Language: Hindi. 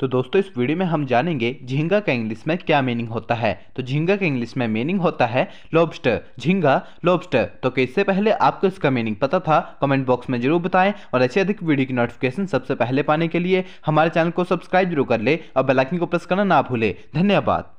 तो दोस्तों इस वीडियो में हम जानेंगे झींगा का इंग्लिश में क्या मीनिंग होता है तो झींगा का इंग्लिश में मीनिंग होता है लॉबस्टर झींगा लॉबस्टर तो इससे पहले आपको इसका मीनिंग पता था कमेंट बॉक्स में जरूर बताएं और ऐसे अधिक वीडियो की नोटिफिकेशन सबसे पहले पाने के लिए हमारे चैनल को सब्सक्राइब जरूर कर ले और बेलाइकिन को प्रेस करना ना भूले धन्यवाद